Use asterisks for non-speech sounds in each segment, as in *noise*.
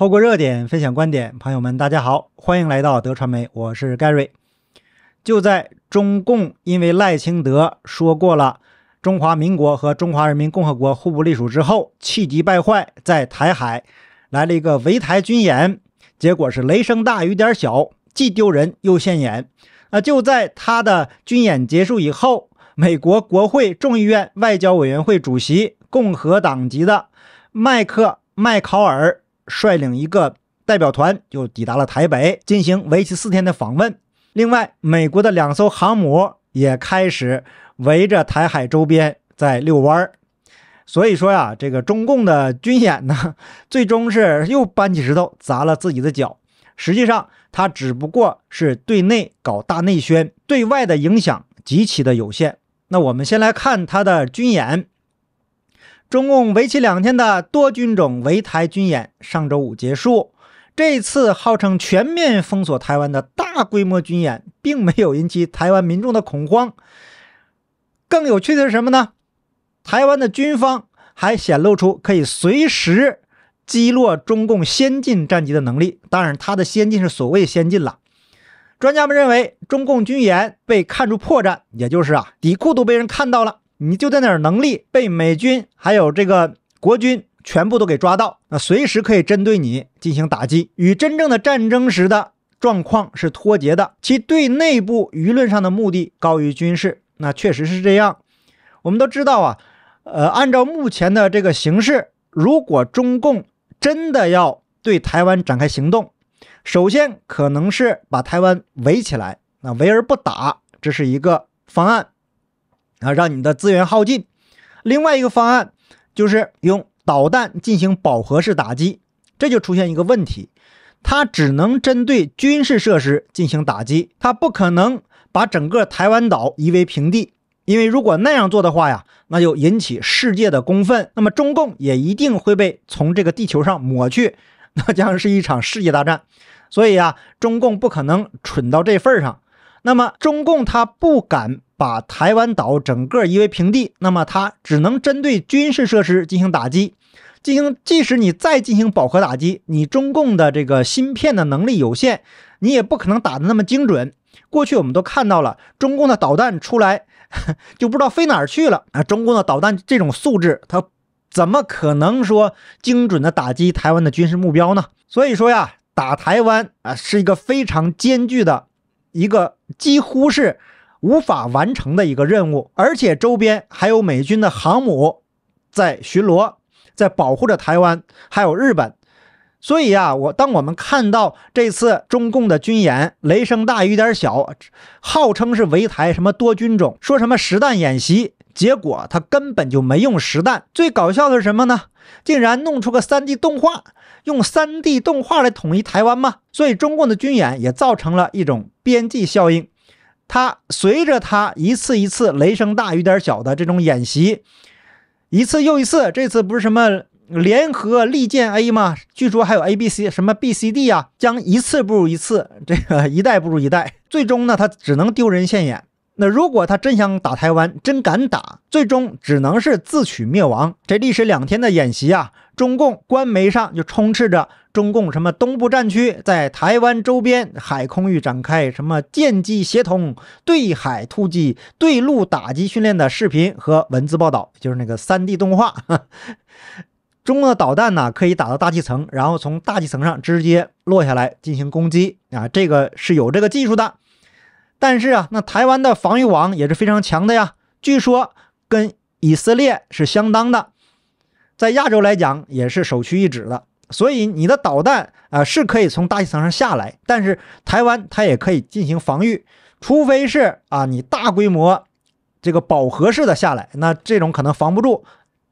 透过热点分享观点，朋友们，大家好，欢迎来到德传媒，我是盖瑞。就在中共因为赖清德说过了中华民国和中华人民共和国互不隶属之后，气急败坏，在台海来了一个围台军演，结果是雷声大雨点小，既丢人又现眼。啊，就在他的军演结束以后，美国国会众议院外交委员会主席、共和党籍的麦克麦考尔。率领一个代表团就抵达了台北，进行为期四天的访问。另外，美国的两艘航母也开始围着台海周边在遛弯儿。所以说呀，这个中共的军演呢，*laughs* 最终是又搬起石头砸了自己的脚。实际上，它只不过是对内搞大内宣，对外的影响极其的有限。那我们先来看它的军演。中共为期两天的多军种围台军演上周五结束。这次号称全面封锁台湾的大规模军演，并没有引起台湾民众的恐慌。更有趣的是什么呢？台湾的军方还显露出可以随时击落中共先进战机的能力。当然，他的先进是所谓先进了。专家们认为，中共军演被看出破绽，也就是啊底裤都被人看到了。你就在哪能力被美军还有这个国军全部都给抓到，那随时可以针对你进行打击，与真正的战争时的状况是脱节的。其对内部舆论上的目的高于军事，那确实是这样。我们都知道啊，呃，按照目前的这个形势，如果中共真的要对台湾展开行动，首先可能是把台湾围起来，那围而不打，这是一个方案。啊，让你的资源耗尽。另外一个方案就是用导弹进行饱和式打击，这就出现一个问题，它只能针对军事设施进行打击，它不可能把整个台湾岛夷为平地。因为如果那样做的话呀，那就引起世界的公愤，那么中共也一定会被从这个地球上抹去，那将是一场世界大战。所以啊，中共不可能蠢到这份上。那么中共他不敢。把台湾岛整个夷为平地，那么它只能针对军事设施进行打击，进行即使你再进行饱和打击，你中共的这个芯片的能力有限，你也不可能打得那么精准。过去我们都看到了，中共的导弹出来 *laughs* 就不知道飞哪儿去了啊！中共的导弹这种素质，它怎么可能说精准的打击台湾的军事目标呢？所以说呀，打台湾啊是一个非常艰巨的，一个几乎是。无法完成的一个任务，而且周边还有美军的航母在巡逻，在保护着台湾，还有日本。所以啊，我当我们看到这次中共的军演，雷声大雨点小，号称是围台什么多军种，说什么实弹演习，结果他根本就没用实弹。最搞笑的是什么呢？竟然弄出个 3D 动画，用 3D 动画来统一台湾吗？所以中共的军演也造成了一种边际效应。他随着他一次一次雷声大雨点小的这种演习，一次又一次，这次不是什么联合利剑 A 吗？据说还有 A、B、C，什么 B、C、D 啊，将一次不如一次，这个一代不如一代，最终呢，他只能丢人现眼。那如果他真想打台湾，真敢打，最终只能是自取灭亡。这历时两天的演习啊，中共官媒上就充斥着中共什么东部战区在台湾周边海空域展开什么舰机协同对海突击、对陆打击训练的视频和文字报道，就是那个三 D 动画。*laughs* 中共的导弹呢，可以打到大气层，然后从大气层上直接落下来进行攻击啊，这个是有这个技术的。但是啊，那台湾的防御网也是非常强的呀，据说跟以色列是相当的，在亚洲来讲也是首屈一指的。所以你的导弹啊是可以从大气层上下来，但是台湾它也可以进行防御，除非是啊你大规模这个饱和式的下来，那这种可能防不住。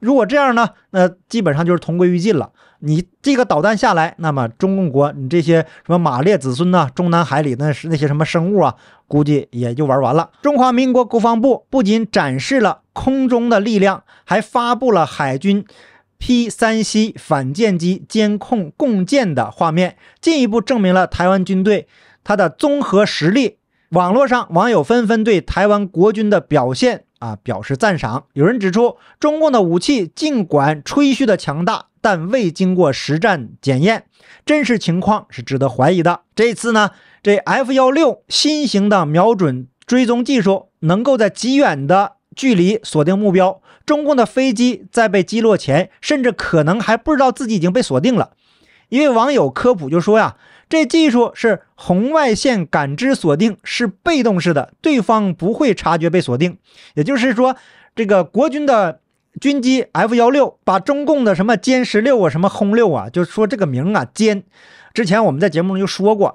如果这样呢？那基本上就是同归于尽了。你这个导弹下来，那么中共国，你这些什么马列子孙呐，中南海里那是那些什么生物啊？估计也就玩完了。中华民国国防部不仅展示了空中的力量，还发布了海军 P 三 C 反舰机监控共建的画面，进一步证明了台湾军队它的综合实力。网络上网友纷纷对台湾国军的表现。啊，表示赞赏。有人指出，中共的武器尽管吹嘘的强大，但未经过实战检验，真实情况是值得怀疑的。这次呢，这 F 幺六新型的瞄准追踪技术，能够在极远的距离锁定目标。中共的飞机在被击落前，甚至可能还不知道自己已经被锁定了。一位网友科普就说呀。这技术是红外线感知锁定，是被动式的，对方不会察觉被锁定。也就是说，这个国军的军机 F 幺六把中共的什么歼十六啊、什么轰六啊，就说这个名啊“歼”，之前我们在节目中就说过，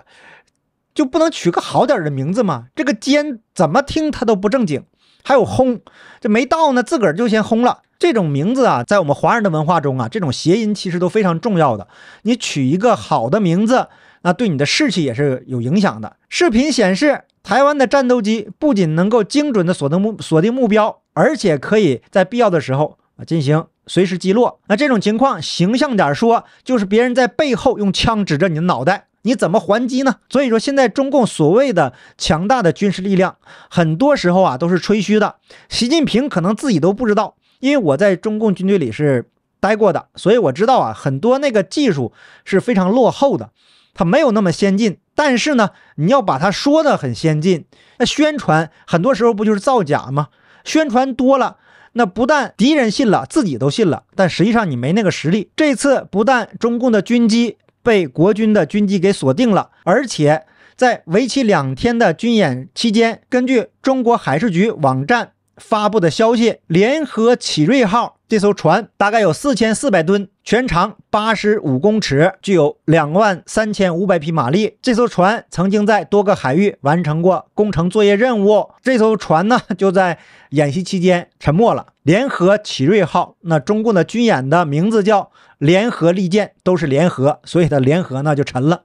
就不能取个好点儿的名字吗？这个“歼”怎么听它都不正经。还有“轰”，这没到呢，自个儿就先轰了。这种名字啊，在我们华人的文化中啊，这种谐音其实都非常重要的。你取一个好的名字。那对你的士气也是有影响的。视频显示，台湾的战斗机不仅能够精准的锁定目锁定目标，而且可以在必要的时候啊进行随时击落。那这种情况，形象点说，就是别人在背后用枪指着你的脑袋，你怎么还击呢？所以说，现在中共所谓的强大的军事力量，很多时候啊都是吹嘘的。习近平可能自己都不知道，因为我在中共军队里是待过的，所以我知道啊，很多那个技术是非常落后的。它没有那么先进，但是呢，你要把它说的很先进，那宣传很多时候不就是造假吗？宣传多了，那不但敌人信了，自己都信了，但实际上你没那个实力。这次不但中共的军机被国军的军机给锁定了，而且在为期两天的军演期间，根据中国海事局网站发布的消息，联合启瑞号。这艘船大概有四千四百吨，全长八十五公尺，具有两万三千五百匹马力。这艘船曾经在多个海域完成过工程作业任务。这艘船呢，就在演习期间沉没了。联合奇瑞号，那中共的军演的名字叫联合利剑，都是联合，所以它联合呢就沉了，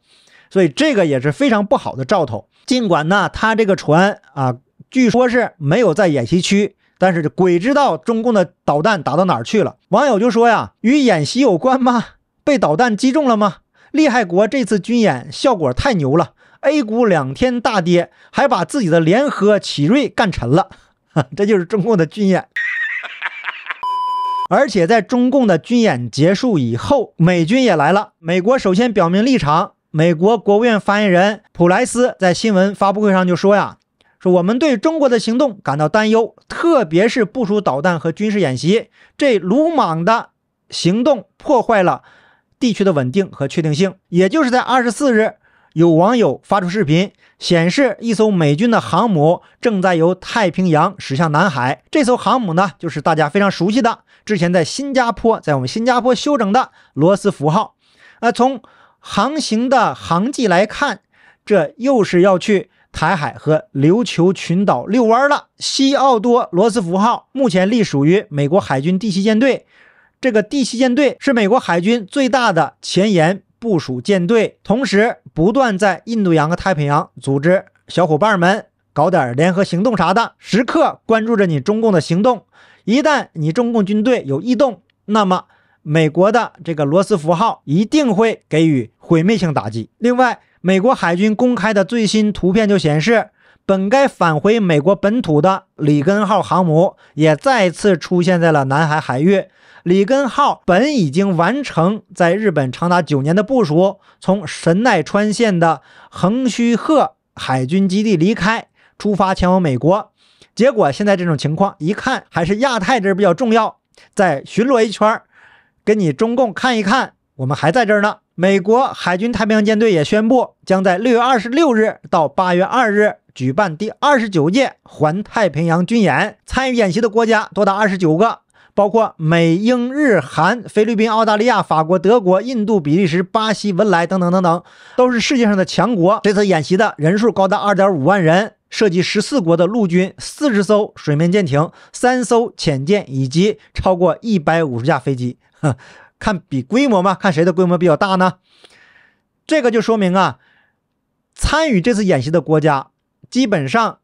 所以这个也是非常不好的兆头。尽管呢，它这个船啊，据说是没有在演习区。但是鬼知道中共的导弹打到哪儿去了？网友就说呀，与演习有关吗？被导弹击中了吗？厉害国这次军演效果太牛了，A 股两天大跌，还把自己的联合奇瑞干沉了，*laughs* 这就是中共的军演。*laughs* 而且在中共的军演结束以后，美军也来了。美国首先表明立场，美国国务院发言人普莱斯在新闻发布会上就说呀。我们对中国的行动感到担忧，特别是部署导弹和军事演习。这鲁莽的行动破坏了地区的稳定和确定性。也就是在二十四日，有网友发出视频，显示一艘美军的航母正在由太平洋驶向南海。这艘航母呢，就是大家非常熟悉的，之前在新加坡，在我们新加坡休整的罗斯福号。啊，从航行的航迹来看，这又是要去。台海和琉球群岛遛弯了。西奥多·罗斯福号目前隶属于美国海军第七舰队，这个第七舰队是美国海军最大的前沿部署舰队，同时不断在印度洋和太平洋组织小伙伴们搞点联合行动啥的，时刻关注着你中共的行动。一旦你中共军队有异动，那么美国的这个罗斯福号一定会给予毁灭性打击。另外，美国海军公开的最新图片就显示，本该返回美国本土的里根号航母也再次出现在了南海海域。里根号本已经完成在日本长达九年的部署，从神奈川县的横须贺海军基地离开，出发前往美国。结果现在这种情况，一看还是亚太这儿比较重要，再巡逻一圈，跟你中共看一看，我们还在这儿呢。美国海军太平洋舰队也宣布，将在六月二十六日到八月二日举办第二十九届环太平洋军演。参与演习的国家多达二十九个，包括美、英、日、韩、菲律宾、澳大利亚、法国、德国、印度、比利时、巴西、文莱等等等等，都是世界上的强国。这次演习的人数高达二点五万人，涉及十四国的陆军、四十艘水面舰艇、三艘潜舰以及超过一百五十架飞机。看比规模嘛，看谁的规模比较大呢？这个就说明啊，参与这次演习的国家基本上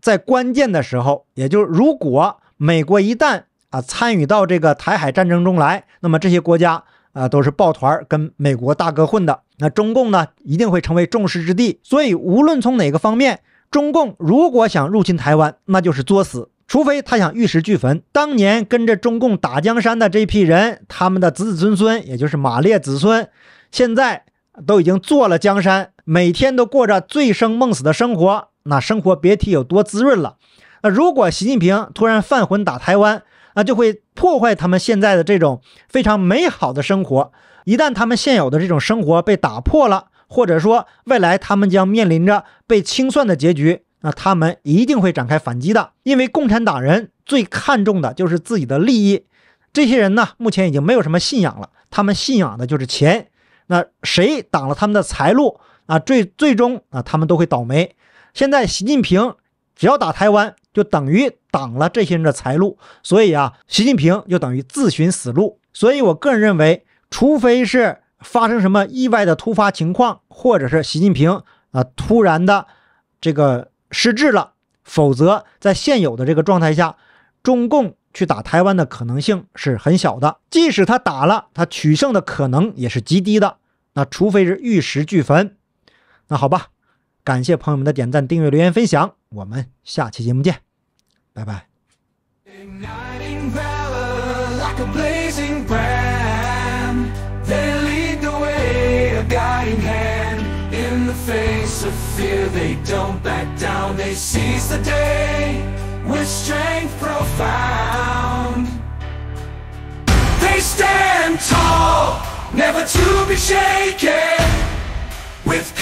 在关键的时候，也就是如果美国一旦啊参与到这个台海战争中来，那么这些国家啊都是抱团跟美国大哥混的。那中共呢，一定会成为众矢之的。所以，无论从哪个方面，中共如果想入侵台湾，那就是作死。除非他想玉石俱焚。当年跟着中共打江山的这批人，他们的子子孙孙，也就是马列子孙，现在都已经坐了江山，每天都过着醉生梦死的生活，那生活别提有多滋润了。那如果习近平突然犯浑打台湾，那就会破坏他们现在的这种非常美好的生活。一旦他们现有的这种生活被打破了，或者说未来他们将面临着被清算的结局。那他们一定会展开反击的，因为共产党人最看重的就是自己的利益。这些人呢，目前已经没有什么信仰了，他们信仰的就是钱。那谁挡了他们的财路啊？最最终啊，他们都会倒霉。现在习近平只要打台湾，就等于挡了这些人的财路，所以啊，习近平就等于自寻死路。所以，我个人认为，除非是发生什么意外的突发情况，或者是习近平啊突然的这个。失智了，否则在现有的这个状态下，中共去打台湾的可能性是很小的。即使他打了，他取胜的可能也是极低的。那除非是玉石俱焚。那好吧，感谢朋友们的点赞、订阅、留言、分享，我们下期节目见，拜拜。the face of fear, they don't back down. They seize the day with strength profound. They stand tall, never to be shaken. With